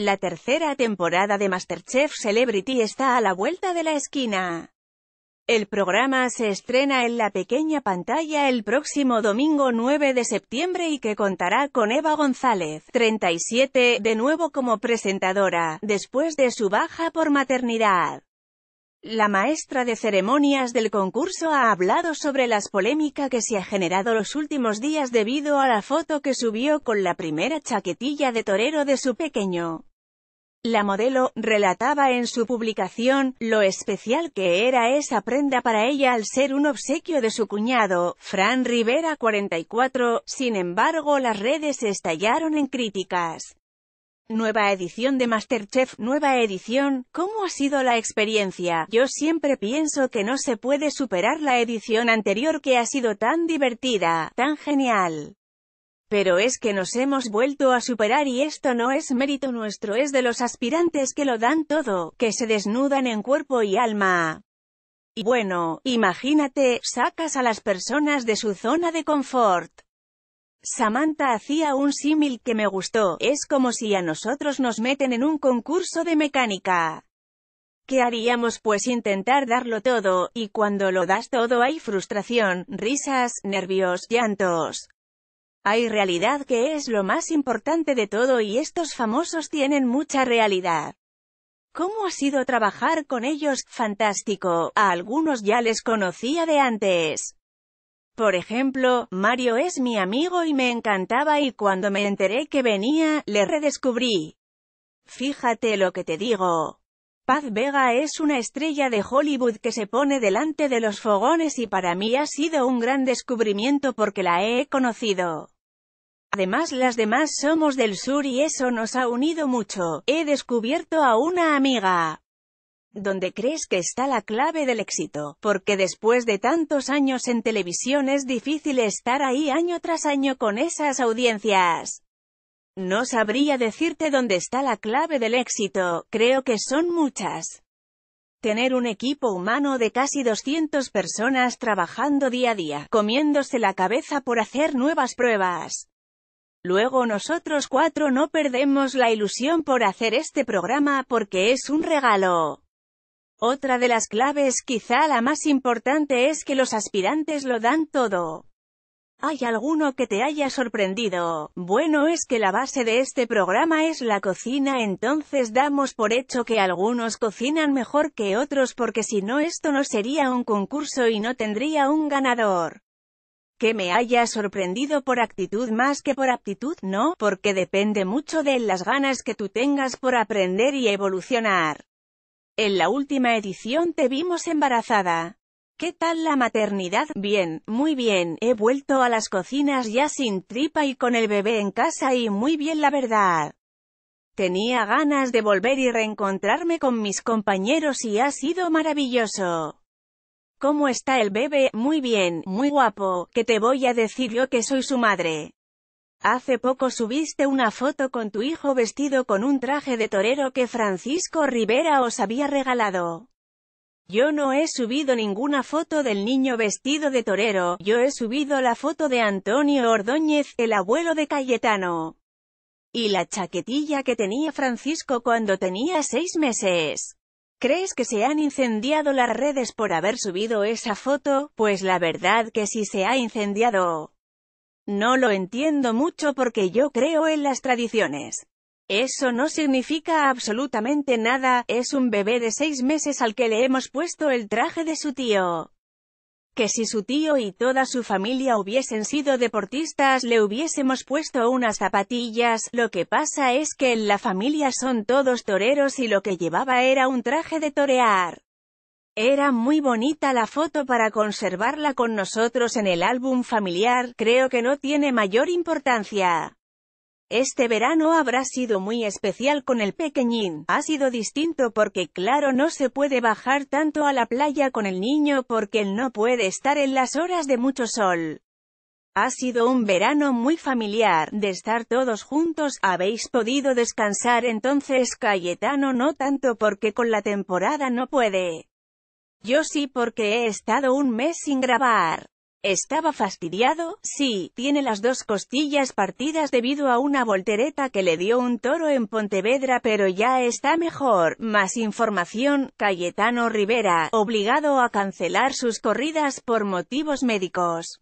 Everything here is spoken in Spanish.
La tercera temporada de Masterchef Celebrity está a la vuelta de la esquina. El programa se estrena en la pequeña pantalla el próximo domingo 9 de septiembre y que contará con Eva González, 37, de nuevo como presentadora, después de su baja por maternidad. La maestra de ceremonias del concurso ha hablado sobre las polémica que se ha generado los últimos días debido a la foto que subió con la primera chaquetilla de torero de su pequeño. La modelo, relataba en su publicación, lo especial que era esa prenda para ella al ser un obsequio de su cuñado, Fran Rivera 44, sin embargo las redes estallaron en críticas. Nueva edición de Masterchef, nueva edición, ¿cómo ha sido la experiencia? Yo siempre pienso que no se puede superar la edición anterior que ha sido tan divertida, tan genial. Pero es que nos hemos vuelto a superar y esto no es mérito nuestro, es de los aspirantes que lo dan todo, que se desnudan en cuerpo y alma. Y bueno, imagínate, sacas a las personas de su zona de confort. Samantha hacía un símil que me gustó, es como si a nosotros nos meten en un concurso de mecánica. ¿Qué haríamos pues intentar darlo todo, y cuando lo das todo hay frustración, risas, nervios, llantos? Hay realidad que es lo más importante de todo y estos famosos tienen mucha realidad. ¿Cómo ha sido trabajar con ellos? Fantástico, a algunos ya les conocía de antes. Por ejemplo, Mario es mi amigo y me encantaba y cuando me enteré que venía, le redescubrí. Fíjate lo que te digo. Paz Vega es una estrella de Hollywood que se pone delante de los fogones y para mí ha sido un gran descubrimiento porque la he conocido. Además las demás somos del sur y eso nos ha unido mucho, he descubierto a una amiga. ¿Dónde crees que está la clave del éxito, porque después de tantos años en televisión es difícil estar ahí año tras año con esas audiencias. No sabría decirte dónde está la clave del éxito, creo que son muchas. Tener un equipo humano de casi 200 personas trabajando día a día, comiéndose la cabeza por hacer nuevas pruebas. Luego nosotros cuatro no perdemos la ilusión por hacer este programa porque es un regalo. Otra de las claves, quizá la más importante, es que los aspirantes lo dan todo. ¿Hay alguno que te haya sorprendido? Bueno es que la base de este programa es la cocina entonces damos por hecho que algunos cocinan mejor que otros porque si no esto no sería un concurso y no tendría un ganador. Que me haya sorprendido por actitud más que por aptitud, no, porque depende mucho de las ganas que tú tengas por aprender y evolucionar. En la última edición te vimos embarazada. ¿Qué tal la maternidad? Bien, muy bien, he vuelto a las cocinas ya sin tripa y con el bebé en casa y muy bien la verdad. Tenía ganas de volver y reencontrarme con mis compañeros y ha sido maravilloso. ¿Cómo está el bebé? Muy bien, muy guapo, que te voy a decir yo que soy su madre. Hace poco subiste una foto con tu hijo vestido con un traje de torero que Francisco Rivera os había regalado. Yo no he subido ninguna foto del niño vestido de torero, yo he subido la foto de Antonio Ordóñez, el abuelo de Cayetano. Y la chaquetilla que tenía Francisco cuando tenía seis meses. ¿Crees que se han incendiado las redes por haber subido esa foto? Pues la verdad que sí se ha incendiado. No lo entiendo mucho porque yo creo en las tradiciones. Eso no significa absolutamente nada, es un bebé de seis meses al que le hemos puesto el traje de su tío. Que si su tío y toda su familia hubiesen sido deportistas le hubiésemos puesto unas zapatillas, lo que pasa es que en la familia son todos toreros y lo que llevaba era un traje de torear. Era muy bonita la foto para conservarla con nosotros en el álbum familiar, creo que no tiene mayor importancia. Este verano habrá sido muy especial con el pequeñín, ha sido distinto porque claro no se puede bajar tanto a la playa con el niño porque él no puede estar en las horas de mucho sol. Ha sido un verano muy familiar, de estar todos juntos, habéis podido descansar entonces Cayetano no tanto porque con la temporada no puede. Yo sí porque he estado un mes sin grabar. Estaba fastidiado, sí, tiene las dos costillas partidas debido a una voltereta que le dio un toro en Pontevedra pero ya está mejor. Más información, Cayetano Rivera, obligado a cancelar sus corridas por motivos médicos.